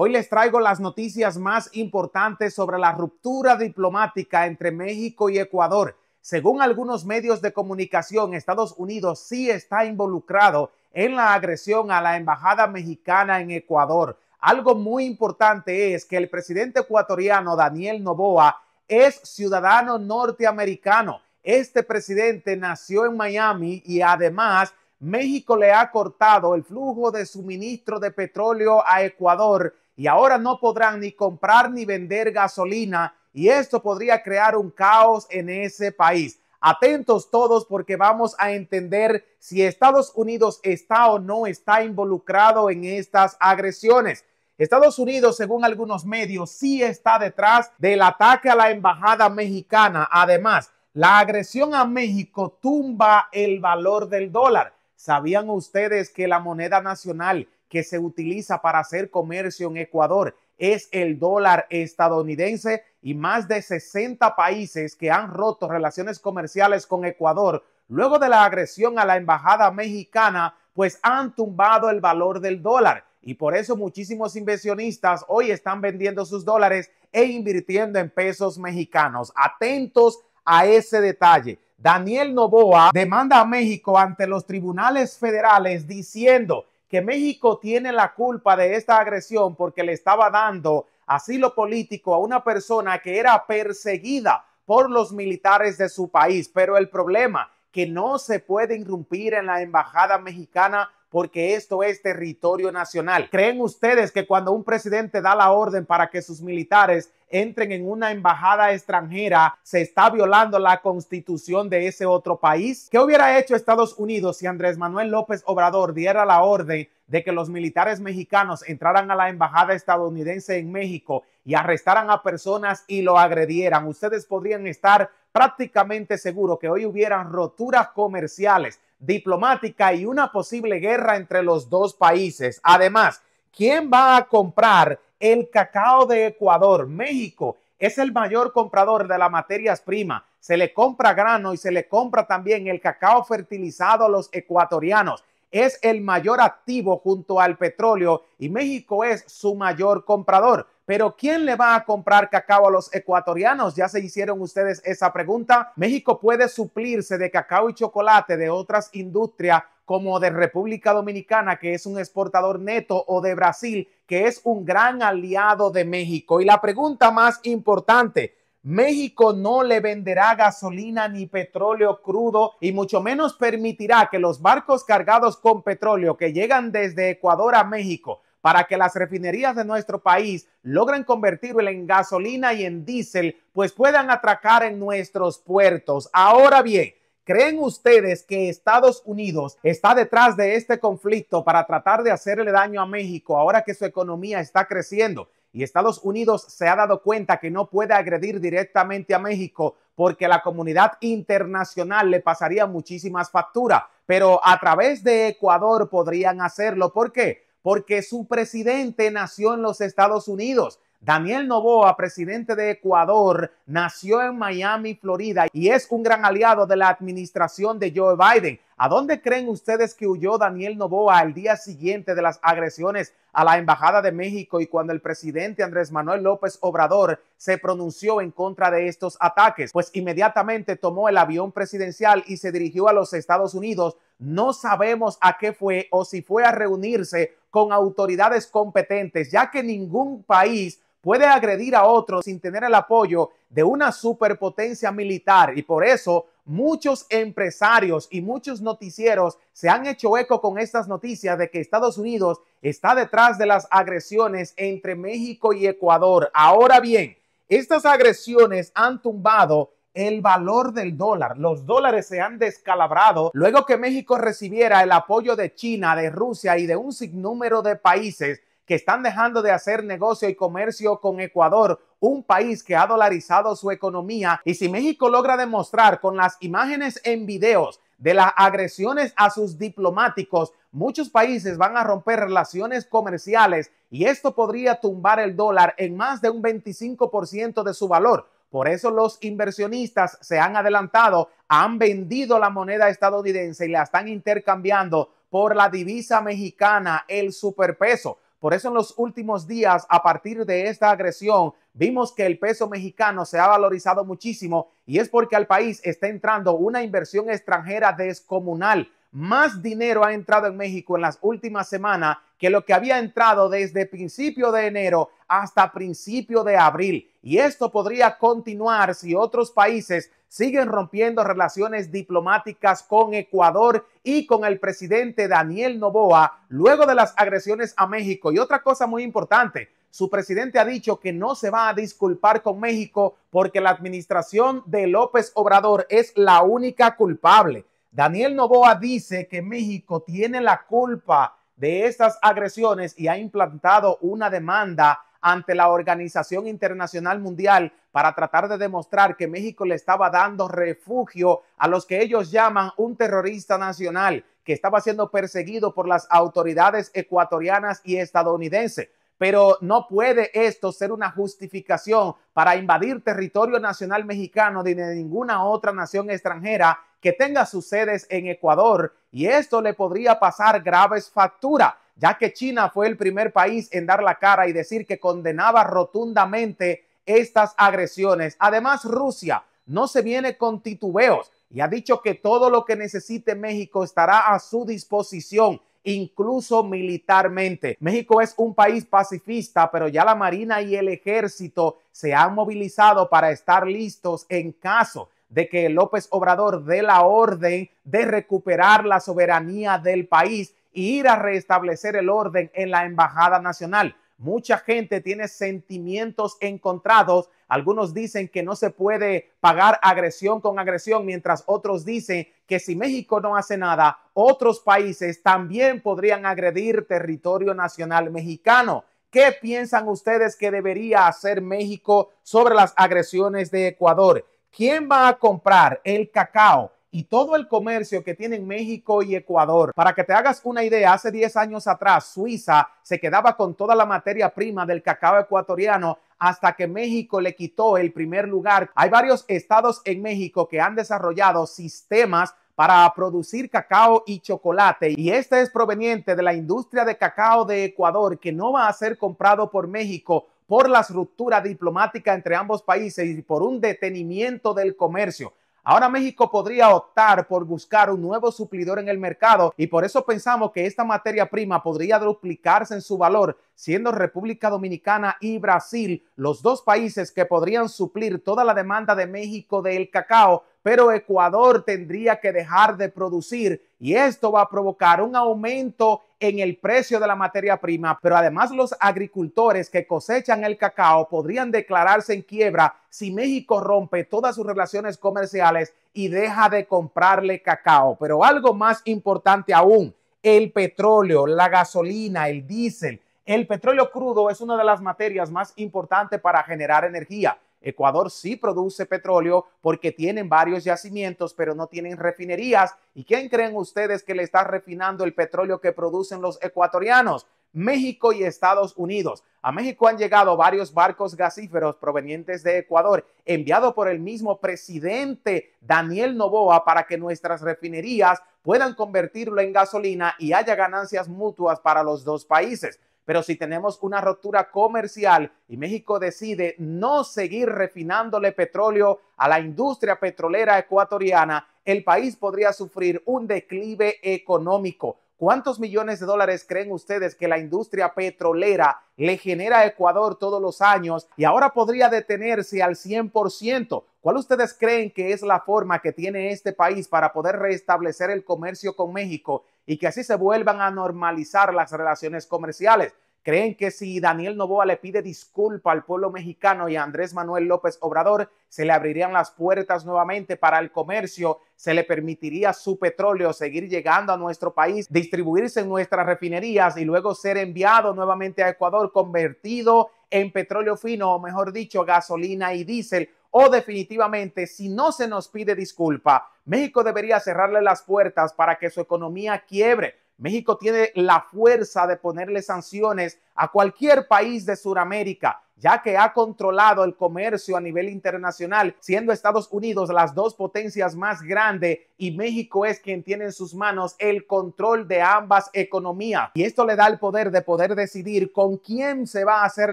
Hoy les traigo las noticias más importantes sobre la ruptura diplomática entre México y Ecuador. Según algunos medios de comunicación, Estados Unidos sí está involucrado en la agresión a la embajada mexicana en Ecuador. Algo muy importante es que el presidente ecuatoriano Daniel Novoa es ciudadano norteamericano. Este presidente nació en Miami y además México le ha cortado el flujo de suministro de petróleo a Ecuador y ahora no podrán ni comprar ni vender gasolina y esto podría crear un caos en ese país. Atentos todos porque vamos a entender si Estados Unidos está o no está involucrado en estas agresiones. Estados Unidos, según algunos medios, sí está detrás del ataque a la embajada mexicana. Además, la agresión a México tumba el valor del dólar. ¿Sabían ustedes que la moneda nacional que se utiliza para hacer comercio en Ecuador es el dólar estadounidense y más de 60 países que han roto relaciones comerciales con Ecuador luego de la agresión a la embajada mexicana, pues han tumbado el valor del dólar. Y por eso muchísimos inversionistas hoy están vendiendo sus dólares e invirtiendo en pesos mexicanos. Atentos a ese detalle. Daniel Novoa demanda a México ante los tribunales federales diciendo que México tiene la culpa de esta agresión porque le estaba dando asilo político a una persona que era perseguida por los militares de su país. Pero el problema que no se puede irrumpir en la embajada mexicana porque esto es territorio nacional. ¿Creen ustedes que cuando un presidente da la orden para que sus militares entren en una embajada extranjera, se está violando la constitución de ese otro país? ¿Qué hubiera hecho Estados Unidos si Andrés Manuel López Obrador diera la orden de que los militares mexicanos entraran a la embajada estadounidense en México y arrestaran a personas y lo agredieran? Ustedes podrían estar prácticamente seguros que hoy hubieran roturas comerciales diplomática y una posible guerra entre los dos países. Además, ¿quién va a comprar el cacao de Ecuador? México es el mayor comprador de las materias prima Se le compra grano y se le compra también el cacao fertilizado a los ecuatorianos. Es el mayor activo junto al petróleo y México es su mayor comprador. Pero ¿quién le va a comprar cacao a los ecuatorianos? Ya se hicieron ustedes esa pregunta. México puede suplirse de cacao y chocolate de otras industrias como de República Dominicana, que es un exportador neto, o de Brasil, que es un gran aliado de México. Y la pregunta más importante, México no le venderá gasolina ni petróleo crudo y mucho menos permitirá que los barcos cargados con petróleo que llegan desde Ecuador a México para que las refinerías de nuestro país logren convertirlo en gasolina y en diésel, pues puedan atracar en nuestros puertos. Ahora bien, ¿Creen ustedes que Estados Unidos está detrás de este conflicto para tratar de hacerle daño a México ahora que su economía está creciendo? Y Estados Unidos se ha dado cuenta que no puede agredir directamente a México porque la comunidad internacional le pasaría muchísimas facturas, pero a través de Ecuador podrían hacerlo. ¿Por qué? porque su presidente nació en los Estados Unidos Daniel Novoa, presidente de Ecuador, nació en Miami, Florida, y es un gran aliado de la administración de Joe Biden. ¿A dónde creen ustedes que huyó Daniel Novoa al día siguiente de las agresiones a la Embajada de México y cuando el presidente Andrés Manuel López Obrador se pronunció en contra de estos ataques? Pues inmediatamente tomó el avión presidencial y se dirigió a los Estados Unidos. No sabemos a qué fue o si fue a reunirse con autoridades competentes, ya que ningún país puede agredir a otros sin tener el apoyo de una superpotencia militar y por eso muchos empresarios y muchos noticieros se han hecho eco con estas noticias de que Estados Unidos está detrás de las agresiones entre México y Ecuador. Ahora bien, estas agresiones han tumbado el valor del dólar. Los dólares se han descalabrado luego que México recibiera el apoyo de China, de Rusia y de un sinnúmero de países que están dejando de hacer negocio y comercio con Ecuador, un país que ha dolarizado su economía. Y si México logra demostrar con las imágenes en videos de las agresiones a sus diplomáticos, muchos países van a romper relaciones comerciales y esto podría tumbar el dólar en más de un 25% de su valor. Por eso los inversionistas se han adelantado, han vendido la moneda estadounidense y la están intercambiando por la divisa mexicana, el superpeso. Por eso en los últimos días, a partir de esta agresión, vimos que el peso mexicano se ha valorizado muchísimo y es porque al país está entrando una inversión extranjera descomunal. Más dinero ha entrado en México en las últimas semanas que lo que había entrado desde principio de enero hasta principio de abril. Y esto podría continuar si otros países siguen rompiendo relaciones diplomáticas con Ecuador y con el presidente Daniel Novoa luego de las agresiones a México. Y otra cosa muy importante, su presidente ha dicho que no se va a disculpar con México porque la administración de López Obrador es la única culpable. Daniel Novoa dice que México tiene la culpa de estas agresiones y ha implantado una demanda ante la Organización Internacional Mundial para tratar de demostrar que México le estaba dando refugio a los que ellos llaman un terrorista nacional que estaba siendo perseguido por las autoridades ecuatorianas y estadounidenses pero no puede esto ser una justificación para invadir territorio nacional mexicano de ninguna otra nación extranjera que tenga sus sedes en Ecuador y esto le podría pasar graves facturas ya que China fue el primer país en dar la cara y decir que condenaba rotundamente estas agresiones. Además, Rusia no se viene con titubeos y ha dicho que todo lo que necesite México estará a su disposición, incluso militarmente. México es un país pacifista, pero ya la Marina y el ejército se han movilizado para estar listos en caso de que López Obrador dé la orden de recuperar la soberanía del país e ir a restablecer el orden en la Embajada Nacional. Mucha gente tiene sentimientos encontrados. Algunos dicen que no se puede pagar agresión con agresión, mientras otros dicen que si México no hace nada, otros países también podrían agredir territorio nacional mexicano. ¿Qué piensan ustedes que debería hacer México sobre las agresiones de Ecuador? ¿Quién va a comprar el cacao? y todo el comercio que tienen México y Ecuador. Para que te hagas una idea, hace 10 años atrás Suiza se quedaba con toda la materia prima del cacao ecuatoriano hasta que México le quitó el primer lugar. Hay varios estados en México que han desarrollado sistemas para producir cacao y chocolate y este es proveniente de la industria de cacao de Ecuador que no va a ser comprado por México por la ruptura diplomática entre ambos países y por un detenimiento del comercio. Ahora México podría optar por buscar un nuevo suplidor en el mercado y por eso pensamos que esta materia prima podría duplicarse en su valor, siendo República Dominicana y Brasil los dos países que podrían suplir toda la demanda de México del cacao, pero Ecuador tendría que dejar de producir y esto va a provocar un aumento en el precio de la materia prima, pero además los agricultores que cosechan el cacao podrían declararse en quiebra si México rompe todas sus relaciones comerciales y deja de comprarle cacao. Pero algo más importante aún, el petróleo, la gasolina, el diésel. El petróleo crudo es una de las materias más importantes para generar energía. Ecuador sí produce petróleo porque tienen varios yacimientos, pero no tienen refinerías. ¿Y quién creen ustedes que le está refinando el petróleo que producen los ecuatorianos? México y Estados Unidos. A México han llegado varios barcos gasíferos provenientes de Ecuador, enviado por el mismo presidente Daniel Novoa para que nuestras refinerías puedan convertirlo en gasolina y haya ganancias mutuas para los dos países. Pero si tenemos una ruptura comercial y México decide no seguir refinándole petróleo a la industria petrolera ecuatoriana, el país podría sufrir un declive económico ¿Cuántos millones de dólares creen ustedes que la industria petrolera le genera a Ecuador todos los años y ahora podría detenerse al 100%? ¿Cuál ustedes creen que es la forma que tiene este país para poder restablecer el comercio con México y que así se vuelvan a normalizar las relaciones comerciales? creen que si Daniel Novoa le pide disculpa al pueblo mexicano y a Andrés Manuel López Obrador, se le abrirían las puertas nuevamente para el comercio, se le permitiría su petróleo seguir llegando a nuestro país, distribuirse en nuestras refinerías y luego ser enviado nuevamente a Ecuador convertido en petróleo fino, o mejor dicho, gasolina y diésel. O definitivamente, si no se nos pide disculpa, México debería cerrarle las puertas para que su economía quiebre México tiene la fuerza de ponerle sanciones a cualquier país de Sudamérica, ya que ha controlado el comercio a nivel internacional, siendo Estados Unidos las dos potencias más grandes y México es quien tiene en sus manos el control de ambas economías. Y esto le da el poder de poder decidir con quién se va a hacer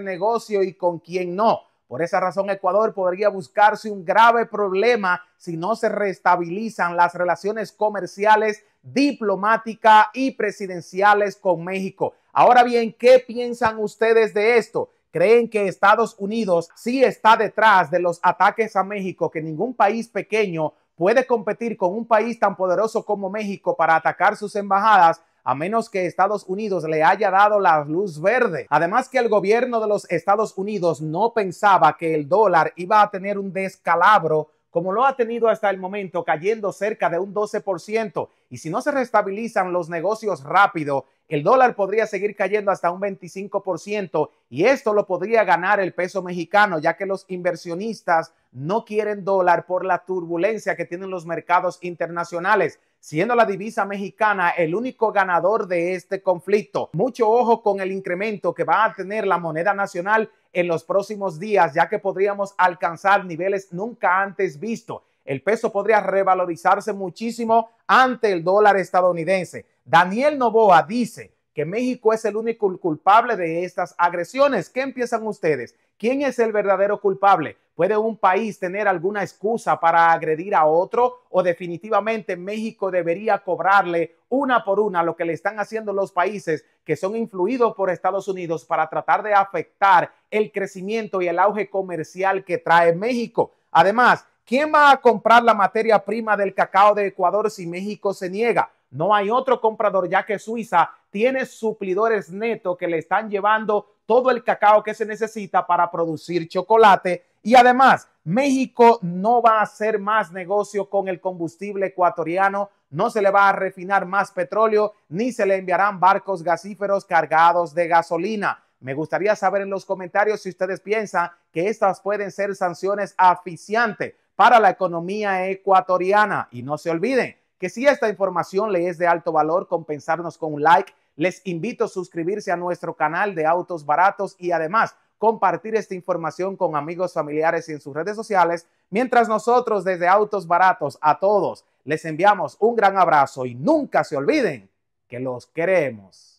negocio y con quién no. Por esa razón, Ecuador podría buscarse un grave problema si no se restabilizan las relaciones comerciales, diplomáticas y presidenciales con México. Ahora bien, ¿qué piensan ustedes de esto? creen que Estados Unidos sí está detrás de los ataques a México, que ningún país pequeño puede competir con un país tan poderoso como México para atacar sus embajadas, a menos que Estados Unidos le haya dado la luz verde. Además que el gobierno de los Estados Unidos no pensaba que el dólar iba a tener un descalabro como lo ha tenido hasta el momento, cayendo cerca de un 12%. Y si no se restabilizan los negocios rápido el dólar podría seguir cayendo hasta un 25% y esto lo podría ganar el peso mexicano, ya que los inversionistas no quieren dólar por la turbulencia que tienen los mercados internacionales, siendo la divisa mexicana el único ganador de este conflicto. Mucho ojo con el incremento que va a tener la moneda nacional en los próximos días, ya que podríamos alcanzar niveles nunca antes vistos. El peso podría revalorizarse muchísimo ante el dólar estadounidense. Daniel Novoa dice que México es el único culpable de estas agresiones. ¿Qué empiezan ustedes? ¿Quién es el verdadero culpable? ¿Puede un país tener alguna excusa para agredir a otro? ¿O definitivamente México debería cobrarle una por una lo que le están haciendo los países que son influidos por Estados Unidos para tratar de afectar el crecimiento y el auge comercial que trae México? Además, ¿quién va a comprar la materia prima del cacao de Ecuador si México se niega? No hay otro comprador ya que Suiza tiene suplidores netos que le están llevando todo el cacao que se necesita para producir chocolate. Y además, México no va a hacer más negocio con el combustible ecuatoriano, no se le va a refinar más petróleo, ni se le enviarán barcos gasíferos cargados de gasolina. Me gustaría saber en los comentarios si ustedes piensan que estas pueden ser sanciones aficiantes para la economía ecuatoriana. Y no se olviden, que si esta información le es de alto valor, compensarnos con un like. Les invito a suscribirse a nuestro canal de Autos Baratos y además compartir esta información con amigos, familiares y en sus redes sociales, mientras nosotros desde Autos Baratos a todos les enviamos un gran abrazo y nunca se olviden que los queremos.